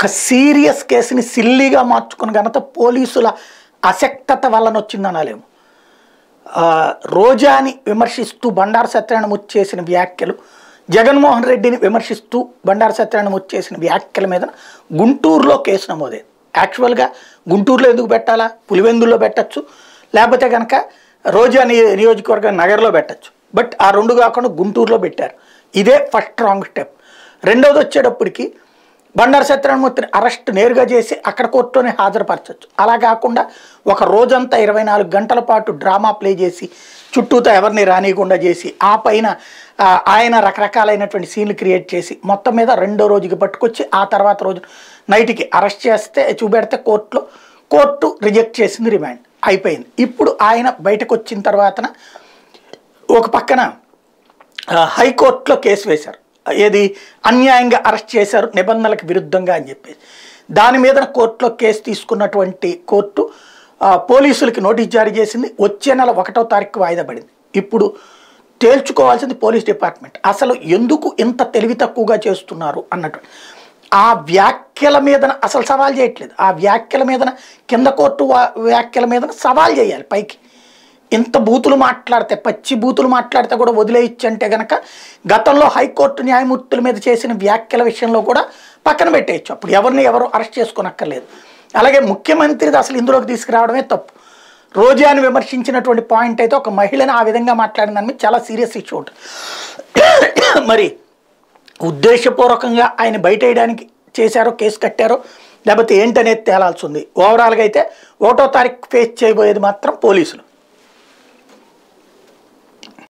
ఒక సీరియస్ కేసుని సిల్లీగా మార్చుకున్న ఘనత పోలీసుల అశక్తత వలన వచ్చిందనలేము రోజాని విమర్శిస్తూ బండారు సత్యనారాయణమూర్తి చేసిన వ్యాఖ్యలు జగన్మోహన్ రెడ్డిని విమర్శిస్తూ బండారు సత్యనారాయణమూర్తి చేసిన వ్యాఖ్యల మీద గుంటూరులో కేసు నమోదే యాక్చువల్గా గుంటూరులో ఎందుకు పెట్టాలా పులివెందుల్లో పెట్టచ్చు లేకపోతే కనుక రోజా నియోజకవర్గం నగర్లో పెట్టచ్చు బట్ ఆ రెండు కాకుండా గుంటూరులో పెట్టారు ఇదే ఫస్ట్ రాంగ్ స్టెప్ రెండవది వచ్చేటప్పటికి బండారు సత్యనారాయణమూర్తిని అరెస్ట్ నేరుగా చేసి అక్కడ కోర్టులోనే హాజరుపరచవచ్చు అలా కాకుండా ఒక రోజంతా ఇరవై నాలుగు గంటల పాటు డ్రామా ప్లే చేసి చుట్టూతో ఎవరిని రానియకుండా చేసి ఆ పైన ఆయన రకరకాలైనటువంటి సీన్లు క్రియేట్ చేసి మొత్తం మీద రెండో రోజుకి పట్టుకొచ్చి ఆ తర్వాత రోజు నైట్కి అరెస్ట్ చేస్తే చూపెడితే కోర్టులో కోర్టు రిజెక్ట్ చేసింది రిమాండ్ అయిపోయింది ఇప్పుడు ఆయన బయటకు వచ్చిన తర్వాతన ఒక పక్కన హైకోర్టులో కేసు వేశారు ఏది అన్యాయంగా అరెస్ట్ చేశారు నిబంధనలకు విరుద్ధంగా అని చెప్పేసి దాని మీద కోర్టులో కేసు తీసుకున్నటువంటి కోర్టు పోలీసులకి నోటీస్ జారీ చేసింది వచ్చే నెల ఒకటో తారీఖు వాయిదా పడింది ఇప్పుడు తేల్చుకోవాల్సింది పోలీస్ డిపార్ట్మెంట్ అసలు ఎందుకు ఇంత తెలివి తక్కువగా చేస్తున్నారు అన్నట్టు ఆ వ్యాఖ్యల మీదన అసలు సవాల్ చేయట్లేదు ఆ వ్యాఖ్యల మీదన కింద కోర్టు వ్యాఖ్యల మీదన సవాల్ చేయాలి పైకి ఇంత బూతులు మాట్లాడితే పచ్చి బూతులు మాట్లాడితే కూడా వదిలేయచ్చు అంటే కనుక గతంలో హైకోర్టు న్యాయమూర్తుల మీద చేసిన వ్యాఖ్యల విషయంలో కూడా పక్కన పెట్టేయచ్చు అప్పుడు ఎవరిని ఎవరు అరెస్ట్ చేసుకోనక్కర్లేదు అలాగే ముఖ్యమంత్రిది అసలు ఇందులోకి తీసుకురావడమే తప్పు రోజాను విమర్శించినటువంటి పాయింట్ అయితే ఒక మహిళను ఆ విధంగా మాట్లాడిందని చాలా సీరియస్ ఇష్యూ ఉంటుంది మరి ఉద్దేశపూర్వకంగా ఆయన బయట వేయడానికి చేశారో కేసు కట్టారో లేకపోతే ఏంటనేది తేలాల్సి ఉంది ఓవరాల్గా అయితే ఒకటో తారీఖు ఫేస్ చేయబోయేది మాత్రం పోలీసులు